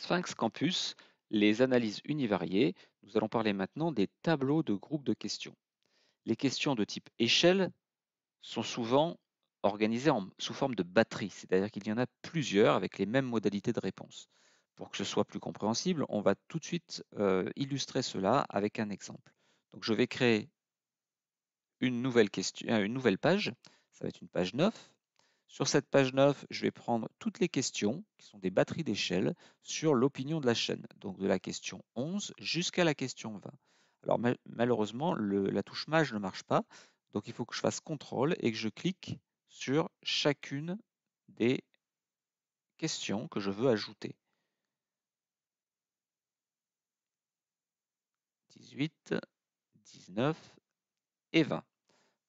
Sphinx Campus, les analyses univariées, nous allons parler maintenant des tableaux de groupes de questions. Les questions de type échelle sont souvent organisées sous forme de batterie, c'est-à-dire qu'il y en a plusieurs avec les mêmes modalités de réponse. Pour que ce soit plus compréhensible, on va tout de suite euh, illustrer cela avec un exemple. Donc je vais créer une nouvelle, question, euh, une nouvelle page, ça va être une page 9, sur cette page 9, je vais prendre toutes les questions, qui sont des batteries d'échelle, sur l'opinion de la chaîne, donc de la question 11 jusqu'à la question 20. Alors malheureusement, la touche mage ne marche pas, donc il faut que je fasse contrôle et que je clique sur chacune des questions que je veux ajouter. 18, 19 et 20.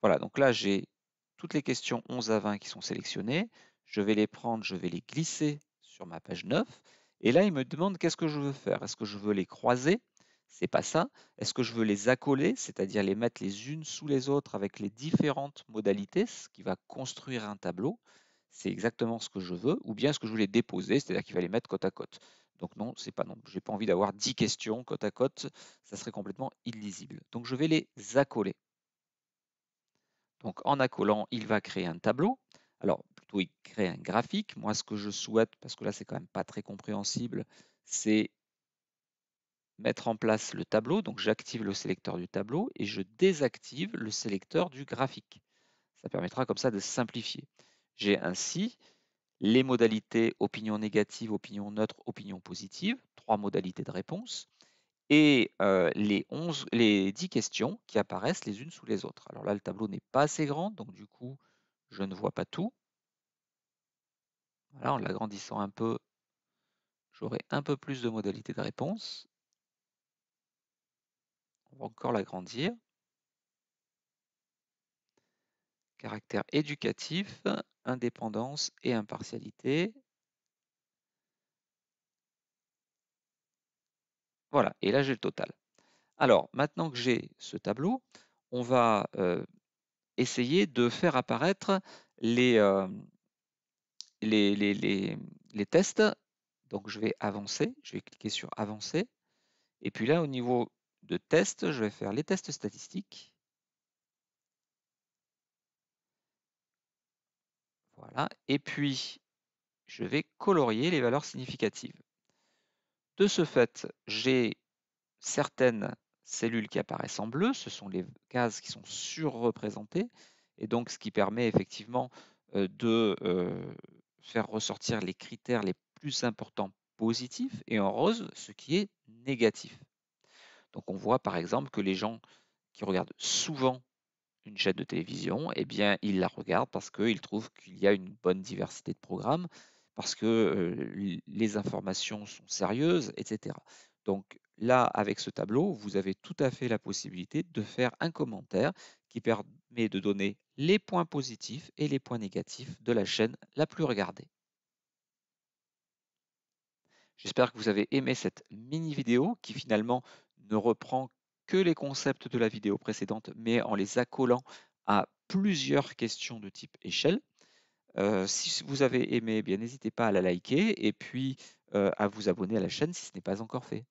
Voilà, donc là j'ai toutes les questions 11 à 20 qui sont sélectionnées. Je vais les prendre, je vais les glisser sur ma page 9. Et là, il me demande qu'est-ce que je veux faire. Est-ce que je veux les croiser C'est pas ça. Est-ce que je veux les accoler, c'est-à-dire les mettre les unes sous les autres avec les différentes modalités, ce qui va construire un tableau C'est exactement ce que je veux. Ou bien est-ce que je veux les déposer, c'est-à-dire qu'il va les mettre côte à côte donc non, c'est pas non. J'ai pas envie d'avoir 10 questions côte à côte, ça serait complètement illisible. Donc je vais les accoler. Donc en accolant, il va créer un tableau. Alors plutôt, il crée un graphique. Moi, ce que je souhaite, parce que là, c'est quand même pas très compréhensible, c'est mettre en place le tableau. Donc j'active le sélecteur du tableau et je désactive le sélecteur du graphique. Ça permettra comme ça de simplifier. J'ai ainsi les modalités opinion négative, opinion neutre, opinion positive, trois modalités de réponse et les, 11, les 10 questions qui apparaissent les unes sous les autres. Alors là, le tableau n'est pas assez grand, donc du coup, je ne vois pas tout. Voilà, en l'agrandissant un peu, j'aurai un peu plus de modalités de réponse. On va encore l'agrandir. Caractère éducatif, indépendance et impartialité. Voilà, et là j'ai le total. Alors, maintenant que j'ai ce tableau, on va euh, essayer de faire apparaître euh, les, les, tests. Donc, je vais avancer, je vais cliquer sur avancer. Et puis là, au niveau de test, je vais faire les tests statistiques. Voilà. Et puis, je vais colorier les valeurs significatives. De ce fait, j'ai certaines cellules qui apparaissent en bleu, ce sont les cases qui sont surreprésentées, et donc ce qui permet effectivement de faire ressortir les critères les plus importants positifs, et en rose, ce qui est négatif. Donc on voit par exemple que les gens qui regardent souvent une chaîne de télévision, eh bien, ils la regardent parce qu'ils trouvent qu'il y a une bonne diversité de programmes, parce que les informations sont sérieuses, etc. Donc là, avec ce tableau, vous avez tout à fait la possibilité de faire un commentaire qui permet de donner les points positifs et les points négatifs de la chaîne la plus regardée. J'espère que vous avez aimé cette mini vidéo qui finalement ne reprend que les concepts de la vidéo précédente mais en les accolant à plusieurs questions de type échelle si vous avez aimé, eh bien n'hésitez pas à la liker et puis à vous abonner à la chaîne si ce n'est pas encore fait.